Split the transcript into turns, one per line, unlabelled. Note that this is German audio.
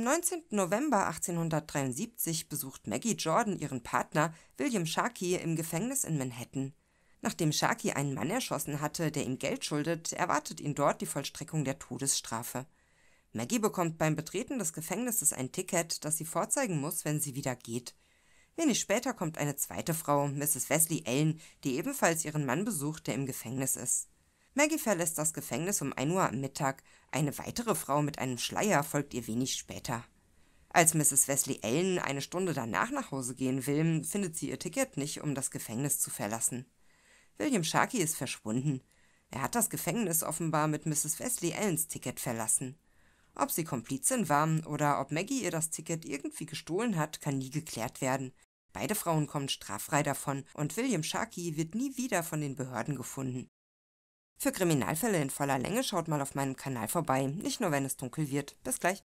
Am 19. November 1873 besucht Maggie Jordan ihren Partner William Sharkey im Gefängnis in Manhattan. Nachdem Sharkey einen Mann erschossen hatte, der ihm Geld schuldet, erwartet ihn dort die Vollstreckung der Todesstrafe. Maggie bekommt beim Betreten des Gefängnisses ein Ticket, das sie vorzeigen muss, wenn sie wieder geht. Wenig später kommt eine zweite Frau, Mrs. Wesley Allen, die ebenfalls ihren Mann besucht, der im Gefängnis ist. Maggie verlässt das Gefängnis um 1 Uhr am Mittag. Eine weitere Frau mit einem Schleier folgt ihr wenig später. Als Mrs. Wesley Ellen eine Stunde danach nach Hause gehen will, findet sie ihr Ticket nicht, um das Gefängnis zu verlassen. William Sharkey ist verschwunden. Er hat das Gefängnis offenbar mit Mrs. Wesley Ellens Ticket verlassen. Ob sie Komplizin war oder ob Maggie ihr das Ticket irgendwie gestohlen hat, kann nie geklärt werden. Beide Frauen kommen straffrei davon und William Sharkey wird nie wieder von den Behörden gefunden. Für Kriminalfälle in voller Länge schaut mal auf meinem Kanal vorbei, nicht nur wenn es dunkel wird. Bis gleich.